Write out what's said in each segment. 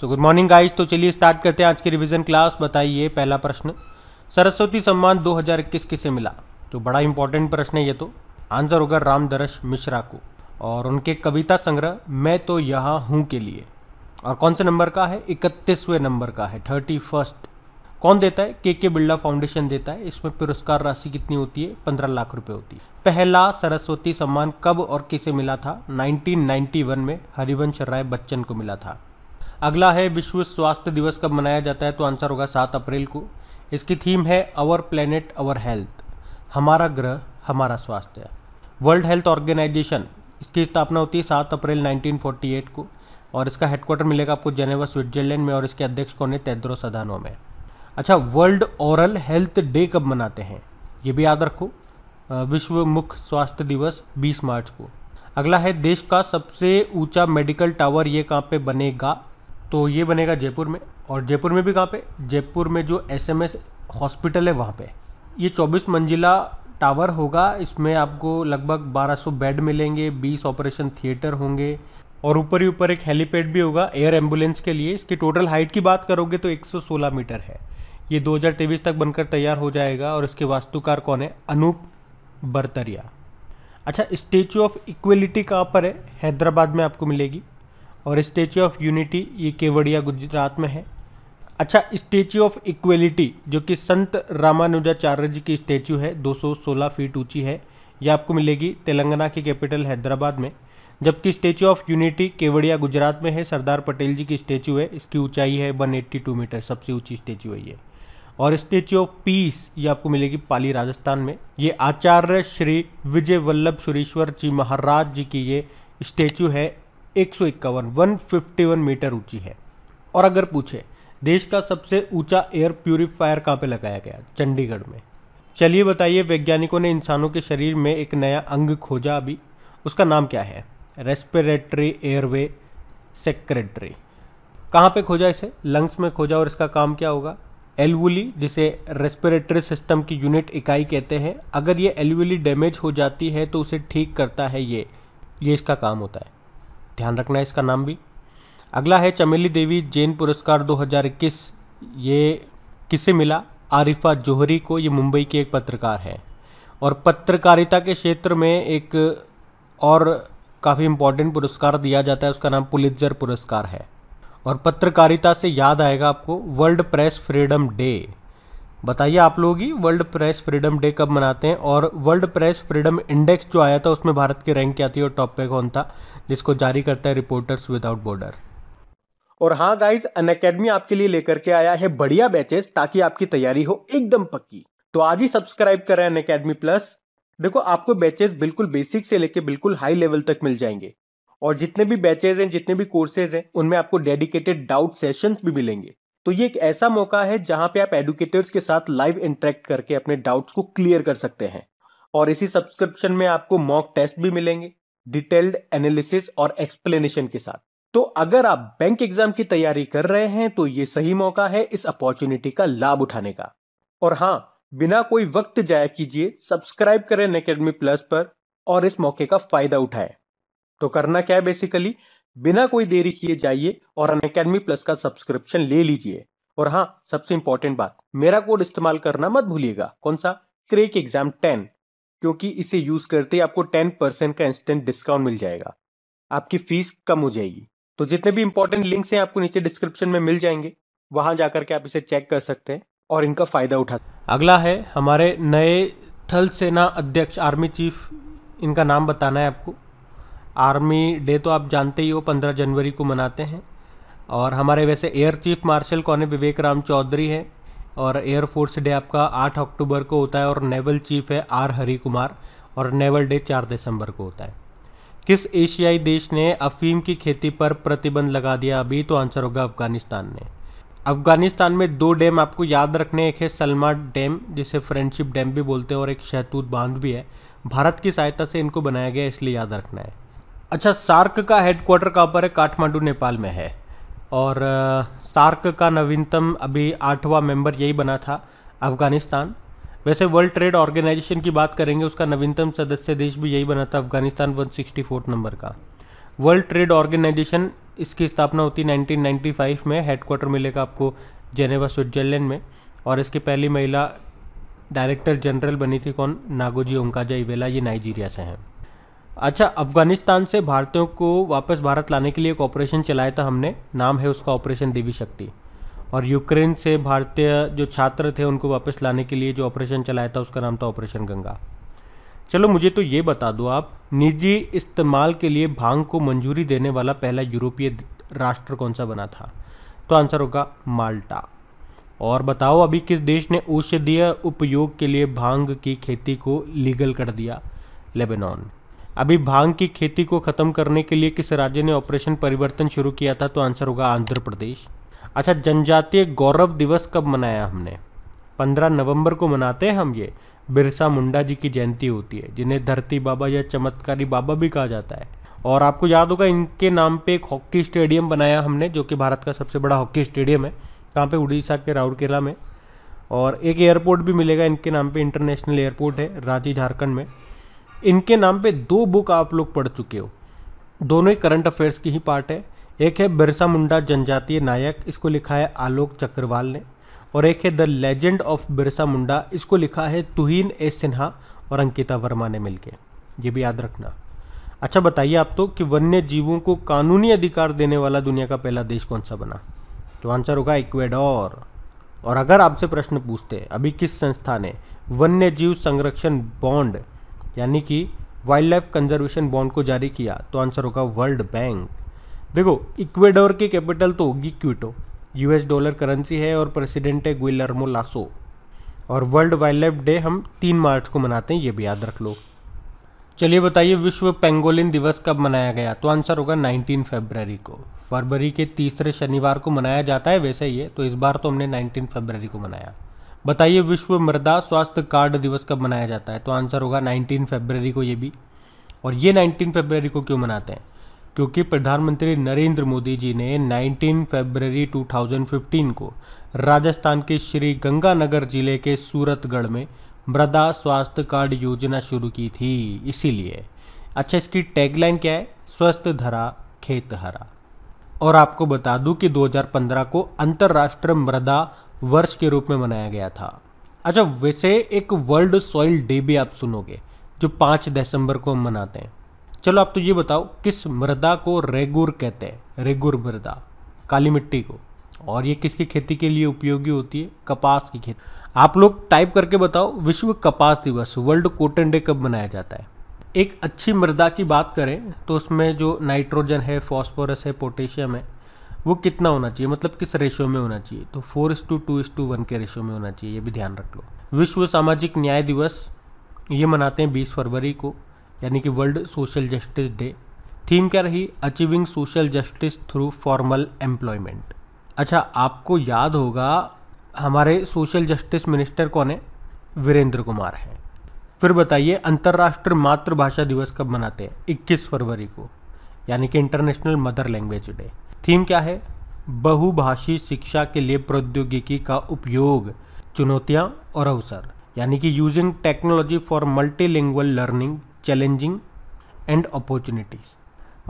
so good morning guys तो चलिए start करते हैं आज की रिवीजन क्लास बताइए पहला प्रश्न सरस्वती सम्मान 2021 किसे मिला तो बड़ा इंपॉर्टेंट प्रश्न है ये तो आंसर होगा रामदरश मिश्रा को और उनके कविता संग्रह मैं तो यहाँ हूँ के लिए और कौन से नंबर का है इकतीसवें नंबर का है थर्टी फर्स्ट कौन देता है के के बिरला फाउंडेशन देता है इसमें पुरस्कार राशि कितनी होती है पंद्रह लाख रुपए होती है पहला सरस्वती सम्मान कब और किसे मिला था 1991 में हरिवंश राय बच्चन को मिला था अगला है विश्व स्वास्थ्य दिवस कब मनाया जाता है तो आंसर होगा सात अप्रैल को इसकी थीम है अवर प्लेनेट अवर हेल्थ हमारा ग्रह हमारा स्वास्थ्य वर्ल्ड हेल्थ ऑर्गेनाइजेशन इसकी स्थापना होती है सात अप्रैल 1948 को और इसका हेडक्वार्टर मिलेगा आपको जेनेवा स्विट्जरलैंड में और इसके अध्यक्ष कौन है तेद्रो सदानो में अच्छा वर्ल्ड औरल हेल्थ डे कब मनाते हैं ये भी याद रखो विश्व मुख्य स्वास्थ्य दिवस 20 मार्च को अगला है देश का सबसे ऊंचा मेडिकल टावर ये कहाँ पे बनेगा तो ये बनेगा जयपुर में और जयपुर में भी कहाँ पे जयपुर में जो एस एम एस हॉस्पिटल है वहाँ पे ये 24 मंजिला टावर होगा इसमें आपको लगभग 1200 बेड मिलेंगे 20 ऑपरेशन थिएटर होंगे और ऊपर ही ऊपर एक हेलीपैड भी होगा एयर एम्बुलेंस के लिए इसकी टोटल हाइट की बात करोगे तो 116 मीटर है ये 2023 तक बनकर तैयार हो जाएगा और इसके वास्तुकार कौन है अनूप बरतरिया अच्छा स्टेचू ऑफ इक्वलिटी कहाँ पर है हैदराबाद में आपको मिलेगी और स्टेचू ऑफ यूनिटी ये केवड़िया गुजरात में है अच्छा स्टेचू ऑफ इक्वलिटी जो कि संत रामानुजाचार्य जी की स्टेचू है 216 फीट ऊंची है यह आपको मिलेगी तेलंगाना की कैपिटल हैदराबाद में जबकि Statue of Unity Kevadia Gujarat में है सरदार पटेल जी की स्टेचू है इसकी ऊंचाई है 182 मीटर सबसे ऊंची स्टेचू है ये और स्टेचू ऑफ पीस ये आपको मिलेगी पाली राजस्थान में ये आचार्य श्री विजय वल्लभ सुरेश्वर जी महाराज जी की ये स्टेचू है एक सौ इक्यावन वन फिफ्टी वन मीटर ऊंची है और अगर पूछे देश का सबसे ऊंचा एयर प्यूरिफायर कहाँ पे लगाया गया चंडीगढ़ में चलिए बताइए वैज्ञानिकों ने इंसानों के शरीर में एक नया अंग खोजा अभी उसका नाम क्या है रेस्पिरेटरी एयरवे सेक्रेटरी कहाँ पे खोजा इसे लंग्स में खोजा और इसका काम क्या होगा एलवुली जिसे रेस्पिरेटरी सिस्टम की यूनिट इकाई कहते हैं अगर ये एलवुली डैमेज हो जाती है तो उसे ठीक करता है ये ये इसका काम होता है ध्यान रखना है इसका नाम भी अगला है चमेली देवी जैन पुरस्कार 2021 ये किसे मिला आरिफा जोहरी को ये मुंबई की एक पत्रकार है और पत्रकारिता के क्षेत्र में एक और काफ़ी इम्पोर्टेंट पुरस्कार दिया जाता है उसका नाम पुलित्जर पुरस्कार है और पत्रकारिता से याद आएगा आपको वर्ल्ड प्रेस फ्रीडम डे बताइए आप लोग ही वर्ल्ड प्रेस फ्रीडम डे कब मनाते हैं और वर्ल्ड प्रेस फ्रीडम इंडेक्स जो आया था उसमें भारत की रैंक क्या थी और टॉप पे कौन था जिसको जारी करता है रिपोर्टर्स विदाउट बॉर्डर और हाँ गाइज अन आपके लिए लेकर के आया है बढ़िया बैचेस ताकि आपकी तैयारी हो एकदम पक्की तो आज ही सब्सक्राइब करें अन अकेडमी प्लस देखो आपको बैचेस बिल्कुल बेसिक से लेके बिल्कुल हाई लेवल तक मिल जाएंगे और जितने भी बैचेज हैं जितने भी कोर्सेज हैं उनमें आपको डेडिकेटेड डाउट सेशंस भी मिलेंगे तो ये एक ऐसा मौका है जहां पे आप एडुकेटर्स के साथ लाइव इंटरेक्ट करके अपने डाउट्स को क्लियर कर सकते हैं और इसी सब्सक्रिप्शन में आपको मॉक टेस्ट भी मिलेंगे डिटेल्ड एनालिसिस और एक्सप्लेनेशन के साथ तो अगर आप बैंक एग्जाम की तैयारी कर रहे हैं तो ये सही मौका है इस अपॉर्चुनिटी का लाभ उठाने का और हाँ बिना कोई वक्त जाया कीजिए सब्सक्राइब करें अकेडमी प्लस पर और इस मौके का फायदा उठाएं तो करना क्या है बेसिकली बिना कोई देरी किए जाइए और अन अकेडमी प्लस का सब्सक्रिप्शन ले लीजिए और हाँ सबसे इंपॉर्टेंट बात मेरा कोड इस्तेमाल करना मत भूलिएगा कौन सा क्रेक एग्जाम टेन क्योंकि इसे यूज करते ही आपको टेन परसेंट का इंस्टेंट डिस्काउंट मिल जाएगा आपकी फीस कम हो जाएगी तो जितने भी इंपॉर्टेंट लिंक्स हैं आपको नीचे डिस्क्रिप्शन में मिल जाएंगे वहां जाकर के आप इसे चेक कर सकते हैं और इनका फायदा उठा अगला है हमारे नए थल सेना अध्यक्ष आर्मी चीफ इनका नाम बताना है आपको आर्मी डे तो आप जानते ही हो पंद्रह जनवरी को मनाते हैं और हमारे वैसे एयर चीफ मार्शल कौन है विवेक राम चौधरी है और एयरफोर्स डे आपका आठ अक्टूबर को होता है और नेवल चीफ है आर हरी कुमार और नेवल डे चार दिसंबर को होता है किस एशियाई देश ने अफीम की खेती पर प्रतिबंध लगा दिया अभी तो आंसर होगा अफगानिस्तान ने अफगानिस्तान में दो डैम आपको याद रखने एक है सलमा डैम जिसे फ्रेंडशिप डैम भी बोलते हैं और एक शैतूत बांध भी है भारत की सहायता से इनको बनाया गया इसलिए याद रखना है अच्छा सार्क का हेडक्वार्टर कहाँ पर है काठमांडू नेपाल में है और सार्क का नवीनतम अभी आठवां मेंबर यही बना था अफ़गानिस्तान वैसे वर्ल्ड ट्रेड ऑर्गेनाइजेशन की बात करेंगे उसका नवीनतम सदस्य देश भी यही बना था अफगानिस्तान वन सिक्सटी नंबर का वर्ल्ड ट्रेड ऑर्गेनाइजेशन इसकी स्थापना होती 1995 में हेडक्वार्टर मिलेगा आपको जेनेवा स्विट्जरलैंड में और इसकी पहली महिला डायरेक्टर जनरल बनी थी कौन नागोजी ओंकाजा इवेला ये नाइजीरिया से हैं अच्छा अफगानिस्तान से भारतीयों को वापस भारत लाने के लिए एक ऑपरेशन चलाया था हमने नाम है उसका ऑपरेशन देवी शक्ति और यूक्रेन से भारतीय जो छात्र थे उनको वापस लाने के लिए जो ऑपरेशन चलाया था उसका नाम था ऑपरेशन गंगा चलो मुझे तो ये बता दो आप निजी इस्तेमाल के लिए भांग को मंजूरी देने वाला पहला यूरोपीय राष्ट्र कौन सा बना था तो आंसर होगा माल्टा और बताओ अभी किस देश ने औषधीय उपयोग के लिए भांग की खेती को लीगल कर दिया लेबेनॉन अभी भांग की खेती को ख़त्म करने के लिए किस राज्य ने ऑपरेशन परिवर्तन शुरू किया था तो आंसर होगा आंध्र प्रदेश अच्छा जनजातीय गौरव दिवस कब मनाया हमने पंद्रह नवंबर को मनाते हैं हम ये बिरसा मुंडा जी की जयंती होती है जिन्हें धरती बाबा या चमत्कारी बाबा भी कहा जाता है और आपको याद होगा इनके नाम पे एक हॉकी स्टेडियम बनाया हमने जो कि भारत का सबसे बड़ा हॉकी स्टेडियम है कहाँ पे उड़ीसा के राउरकेला में और एक एयरपोर्ट भी मिलेगा इनके नाम पे इंटरनेशनल एयरपोर्ट है रांची झारखंड में इनके नाम पे दो बुक आप लोग पढ़ चुके हो दोनों ही करंट अफेयर्स की ही पार्ट है एक है बिरसा मुंडा जनजातीय नायक इसको लिखा है आलोक चक्रवाल ने और एक है the legend of Birsa Munda इसको लिखा है तुहीन ए सिन्हा और अंकिता वर्मा ने मिलके ये भी याद रखना अच्छा बताइए आप तो कि वन्य जीवों को कानूनी अधिकार देने वाला दुनिया का पहला देश कौन सा बना तो आंसर होगा इक्वेडोर और अगर आपसे प्रश्न पूछते हैं अभी किस संस्था ने वन्य जीव संरक्षण बॉन्ड यानी कि वाइल्ड लाइफ कंजर्वेशन बॉन्ड को जारी किया तो आंसर होगा वर्ल्ड बैंक देखो इक्वेडोर की कैपिटल तो होगी क्यूटो यूएस डॉलर करेंसी है और प्रेसिडेंट है गुइलर्मो लासो और वर्ल्ड वाइल्ड लाइफ डे हम तीन मार्च को मनाते हैं ये भी याद रख लो चलिए बताइए विश्व पेंगोलिन दिवस कब मनाया गया तो आंसर होगा 19 फरवरी को फरवरी के तीसरे शनिवार को मनाया जाता है वैसे ही है तो इस बार तो हमने 19 फरवरी को मनाया बताइए विश्व मृदा स्वास्थ्य कार्ड दिवस कब मनाया जाता है तो आंसर होगा 19 फरवरी को ये भी और ये 19 फरवरी को क्यों मनाते हैं क्योंकि प्रधानमंत्री नरेंद्र मोदी जी ने 19 फरवरी 2015 को राजस्थान के श्री गंगानगर जिले के सूरतगढ़ में मृदा स्वास्थ्य कार्ड योजना शुरू की थी इसीलिए अच्छा इसकी टैगलाइन क्या है स्वस्थ धरा खेत हरा और आपको बता दूं कि 2015 को अंतर्राष्ट्रीय मृदा वर्ष के रूप में मनाया गया था अच्छा वैसे एक वर्ल्ड सॉइल डे भी आप सुनोगे जो पाँच दिसंबर को हम मनाते हैं चलो आप तो ये बताओ किस मृदा को रेगुर कहते हैं रेगुर मृदा काली मिट्टी को और ये किसकी खेती के लिए उपयोगी होती है कपास की खेती आप लोग टाइप करके बताओ विश्व कपास दिवस वर्ल्ड कोटन डे कब मनाया जाता है एक अच्छी मृदा की बात करें तो उसमें जो नाइट्रोजन है फॉस्फोरस है पोटेशियम है वो कितना होना चाहिए मतलब किस रेशियो में होना चाहिए तो four is two two is two one के रेशियो में होना चाहिए ये भी ध्यान रख लो विश्व सामाजिक न्याय दिवस ये मनाते हैं बीस फरवरी को यानी कि World Social Justice Day theme क्या रही achieving social justice through formal employment अच्छा आपको याद होगा हमारे सोशल जस्टिस मिनिस्टर कौन है वीरेंद्र कुमार हैं फिर बताइए अंतर्राष्ट्रीय मातृभाषा दिवस कब मनाते हैं 21 फरवरी को यानी कि International Mother Language Day theme क्या है बहुभाषी शिक्षा के लिए प्रौद्योगिकी का उपयोग चुनौतियाँ और अवसर यानी कि using technology for multilingual learning challenging and opportunities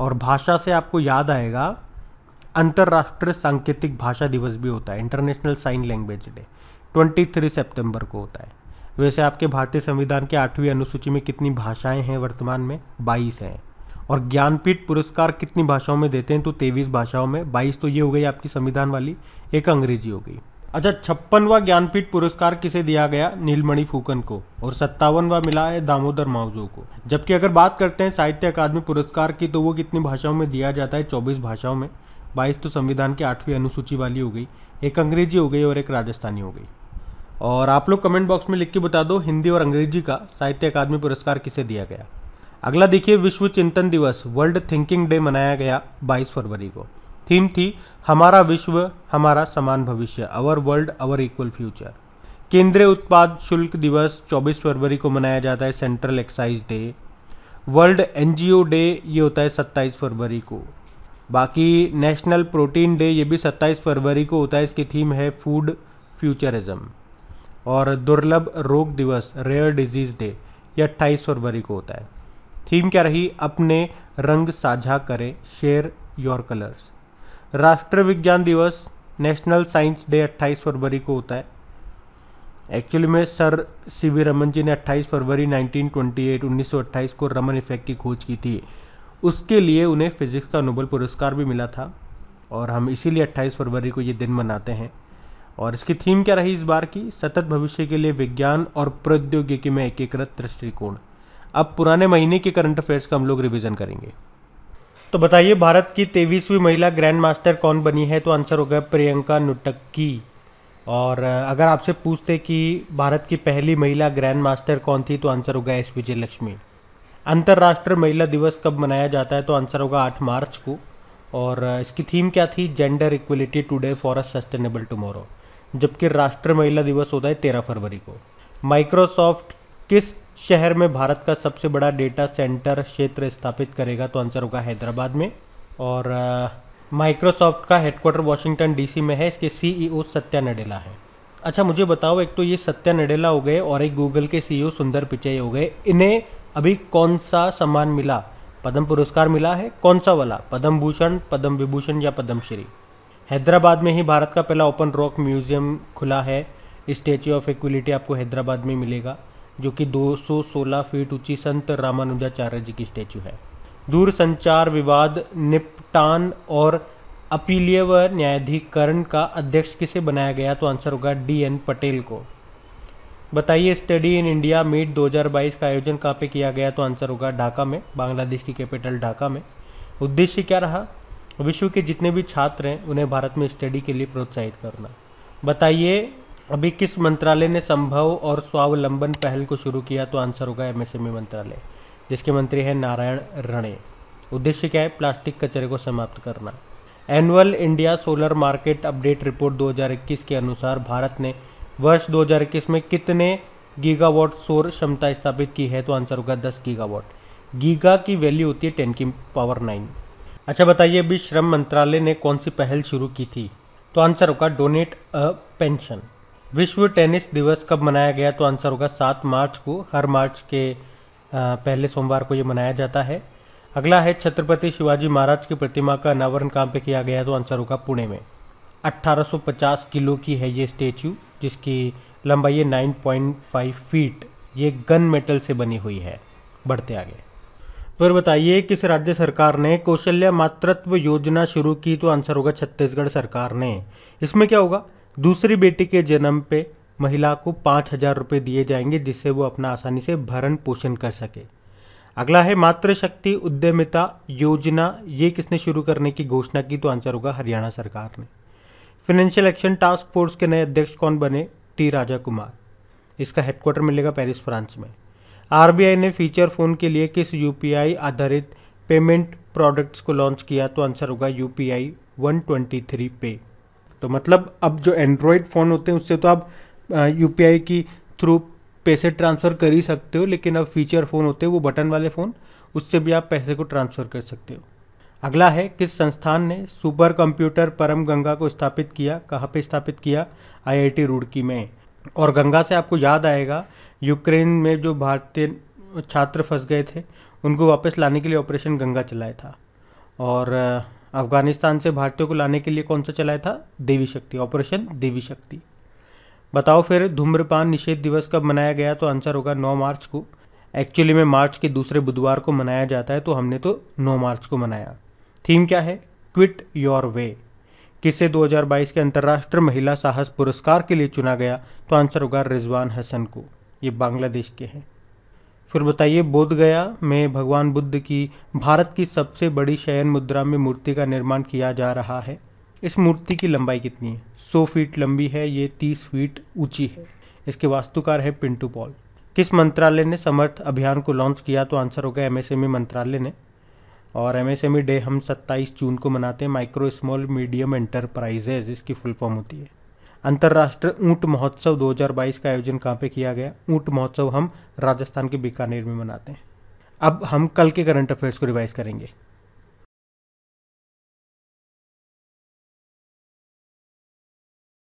और भाषा से आपको याद आएगा अंतर्राष्ट्रीय सांकेतिक भाषा दिवस भी होता है इंटरनेशनल साइन लैंग्वेज डे 23 सितंबर को होता है वैसे आपके भारतीय संविधान के आठवीं अनुसूची में कितनी भाषाएं हैं वर्तमान में 22 हैं और ज्ञानपीठ पुरस्कार कितनी भाषाओं में देते हैं तो तेईस भाषाओं में बाईस तो ये हो गई आपकी संविधान वाली एक अंग्रेजी हो गई अच्छा छप्पनवा ज्ञानपीठ पुरस्कार किसे दिया गया नीलमणि फूकन को और सत्तावनवा मिला है दामोदर माउजो को जबकि अगर बात करते हैं साहित्य अकादमी पुरस्कार की तो वो कितनी भाषाओं में दिया जाता है चौबीस भाषाओं में बाईस तो संविधान की आठवीं अनुसूची वाली हो गई एक अंग्रेजी हो गई और एक राजस्थानी हो गई और आप लोग कमेंट बॉक्स में लिख के बता दो हिंदी और अंग्रेजी का साहित्य अकादमी पुरस्कार किसे दिया गया अगला देखिए विश्व चिंतन दिवस वर्ल्ड थिंकिंग डे मनाया गया 22 फरवरी को थीम थी हमारा विश्व हमारा समान भविष्य our world our equal future केंद्रीय उत्पाद शुल्क दिवस 24 फरवरी को मनाया जाता है Central Excise Day World NGO Day ये होता है 27 फरवरी को बाकी नेशनल प्रोटीन डे ये भी 27 फरवरी को होता है इसकी थीम है फूड फ्यूचरिज्म और दुर्लभ रोग दिवस रेयर डिजीज़ डे ये अट्ठाईस फरवरी को होता है थीम क्या रही अपने रंग साझा करें शेयर योर कलर्स राष्ट्रीय विज्ञान दिवस नेशनल साइंस डे 28 फरवरी को होता है एक्चुअली में sir C V Raman ji ने 28 फरवरी 1928 1928 को रमन इफेक्ट की खोज की थी उसके लिए उन्हें फिजिक्स का नोबल पुरस्कार भी मिला था और हम इसीलिए 28 फरवरी को ये दिन मनाते हैं और इसकी थीम क्या रही इस बार की सतत भविष्य के लिए विज्ञान और प्रौद्योगिकी में एकीकृत दृष्टिकोण अब पुराने महीने के करंट अफेयर्स का हम लोग रिविजन करेंगे तो बताइए भारत की तेईसवीं महिला ग्रैंड मास्टर कौन बनी है तो आंसर होगा प्रियंका नुटक्की और अगर आपसे पूछते कि भारत की पहली महिला ग्रैंड मास्टर कौन थी तो आंसर होगा एस विजय लक्ष्मी अंतर्राष्ट्रीय महिला दिवस कब मनाया जाता है तो आंसर होगा आठ मार्च को और इसकी थीम क्या थी gender equality today for a sustainable tomorrow जबकि राष्ट्रीय महिला दिवस होता है तेरह फरवरी को माइक्रोसॉफ्ट किस शहर में भारत का सबसे बड़ा डेटा सेंटर क्षेत्र स्थापित करेगा तो आंसर होगा हैदराबाद में और माइक्रोसॉफ्ट का हेडक्वार्टर वाशिंगटन डीसी में है इसके सीईओ e सत्या नडेला है अच्छा मुझे बताओ एक तो ये सत्या नडेला हो गए और एक गूगल के सीईओ e सुंदर पिचाई हो गए इन्हें अभी कौन सा सम्मान मिला पद्म पुरस्कार मिला है कौन सा वाला पद्म भूषण पद्म विभूषण या पद्मश्री हैदराबाद में ही भारत का पहला ओपन रॉक म्यूज़ियम खुला है स्टेच्यू ऑफ इक्वलिटी आपको हैदराबाद में मिलेगा जो कि 216 फीट ऊंची संत रामानुजाचार्य जी की स्टैचू है दूरसंचार विवाद निपटान और अपीलीय व न्यायाधिकरण का अध्यक्ष किसे बनाया गया तो आंसर होगा डी एन पटेल को बताइए स्टडी इन इंडिया मीट 2022 का आयोजन कहाँ पे किया गया तो आंसर होगा ढाका में बांग्लादेश की कैपिटल ढाका में उद्देश्य क्या रहा विश्व के जितने भी छात्र हैं उन्हें भारत में स्टडी के लिए प्रोत्साहित करना बताइए अभी किस मंत्रालय ने संभव और स्वावलंबन पहल को शुरू किया तो आंसर होगा एमएसएमई मंत्रालय जिसके मंत्री हैं नारायण रणे उद्देश्य क्या है प्लास्टिक कचरे को समाप्त करना annual India solar market update report 2021 के अनुसार भारत ने वर्ष 2021 में कितने गीगावाट सौर क्षमता स्थापित की है तो आंसर होगा 10 गीगावाट गीगा की वैल्यू होती है टेन की पावर नाइन अच्छा बताइए अभी श्रम मंत्रालय ने कौन सी पहल शुरू की थी तो आंसर होगा डोनेट अ पेंशन विश्व टेनिस दिवस कब मनाया गया तो आंसर होगा सात मार्च को हर मार्च के पहले सोमवार को ये मनाया जाता है अगला है छत्रपति शिवाजी महाराज की प्रतिमा का अनावरण कहाँ पे किया गया तो आंसर होगा पुणे में 1850 किलो की है ये स्टेच्यू जिसकी लंबाई है 9.5 फीट ये गन मेटल से बनी हुई है बढ़ते आगे फिर बताइए किस राज्य सरकार ने कौशल्या मातृत्व योजना शुरू की तो आंसर होगा छत्तीसगढ़ सरकार ने इसमें क्या होगा दूसरी बेटी के जन्म पे महिला को पाँच हजार रुपये दिए जाएंगे जिससे वो अपना आसानी से भरण पोषण कर सके अगला है मातृशक्ति उद्यमिता योजना ये किसने शुरू करने की घोषणा की तो आंसर होगा हरियाणा सरकार ने फिनेंशियल एक्शन टास्क फोर्स के नए अध्यक्ष कौन बने टी राजा कुमार इसका हेडक्वार्टर मिलेगा पेरिस फ्रांस में आरबीआई ने फीचर फ़ोन के लिए किस यूपीआई आधारित पेमेंट प्रोडक्ट्स को लॉन्च किया तो आंसर होगा यूपीआई 123 पे तो मतलब अब जो एंड्रॉयड फ़ोन होते हैं उससे तो आप यू की थ्रू पैसे ट्रांसफ़र कर ही सकते हो लेकिन अब फीचर फ़ोन होते हैं वो बटन वाले फ़ोन उससे भी आप पैसे को ट्रांसफ़र कर सकते हो अगला है किस संस्थान ने सुपर कंप्यूटर परम गंगा को स्थापित किया कहाँ पे स्थापित किया आईआईटी रुड़की में और गंगा से आपको याद आएगा यूक्रेन में जो भारतीय छात्र फंस गए थे उनको वापस लाने के लिए ऑपरेशन गंगा चलाया था और अफगानिस्तान से भारतीयों को लाने के लिए कौन सा चलाया था देवी शक्ति ऑपरेशन देवी शक्ति बताओ फिर धूम्रपान निषेध दिवस कब मनाया गया तो आंसर होगा 9 मार्च को एक्चुअली में मार्च के दूसरे बुधवार को मनाया जाता है तो हमने तो 9 मार्च को मनाया थीम क्या है क्विट योर वे किसे 2022 के अंतर्राष्ट्रीय महिला साहस पुरस्कार के लिए चुना गया तो आंसर होगा रिजवान हसन को ये बांग्लादेश के हैं फिर बताइए बोध गया में भगवान बुद्ध की भारत की सबसे बड़ी शयन मुद्रा में मूर्ति का निर्माण किया जा रहा है इस मूर्ति की लंबाई कितनी है सौ फीट लंबी है ये तीस फीट ऊंची है इसके वास्तुकार है पिंटू पॉल किस मंत्रालय ने समर्थ अभियान को लॉन्च किया तो आंसर होगा एमएसएमई e मंत्रालय ने और एमएसएमई डे e हम 27 जून को मनाते हैं माइक्रो स्मॉल मीडियम एंटरप्राइजेज इसकी फुल फॉर्म होती है अंतर्राष्ट्रीय ऊँट महोत्सव 2022 का आयोजन कहाँ पे किया गया ऊँट महोत्सव हम राजस्थान के बीकानेर में मनाते हैं अब हम कल के करंट अफेयर्स को रिवाइज करेंगे